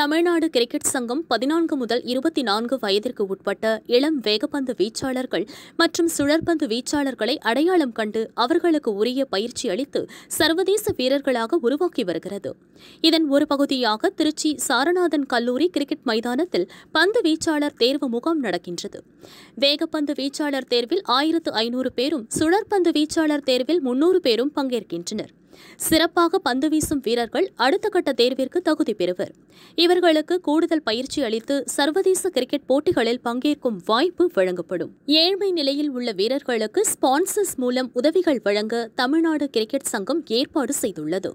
Tamil Nadu cricket சங்கம் பதினான்கு முதல் இருபத்தி நான்கு வயதிற்கு உட்பட்ட இளம் வேகப்பந்து வீச்சாளர்கள் மற்றும் சுழற்பந்து வீச்சாளர்களை அடையாளம் கண்டு அவர்களுக்கு உரிய பயிற்சி அளித்து சர்வதேச வீரர்களாக உருவாக்கி வருகிறது இதன் ஒரு பகுதியாக திருச்சி சாரநாதன் கல்லூரி கிரிக்கெட் மைதானத்தில் பந்து வீச்சாளர் தேர்வு முகாம் நடக்கின்றது வேகப்பந்து வீச்சாளர் தேர்வில் ஆயிரத்து ஐநூறு பேரும் சுழற்பந்து வீச்சாளர் தேர்வில் முன்னூறு பேரும் பங்கேற்கின்றனர் சிறப்பாக பந்து வீசும் வீரர்கள் அடுத்த கட்ட தேர்விற்கு தகுதி பெறுவர் இவர்களுக்கு கூடுதல் பயிற்சி அளித்து சர்வதேச கிரிக்கெட் போட்டிகளில் பங்கேற்கும் வாய்ப்பு வழங்கப்படும் ஏழ்மை நிலையில் உள்ள வீரர்களுக்கு ஸ்பான்சர்ஸ் மூலம் உதவிகள் வழங்க தமிழ்நாடு கிரிக்கெட் சங்கம் ஏற்பாடு செய்துள்ளது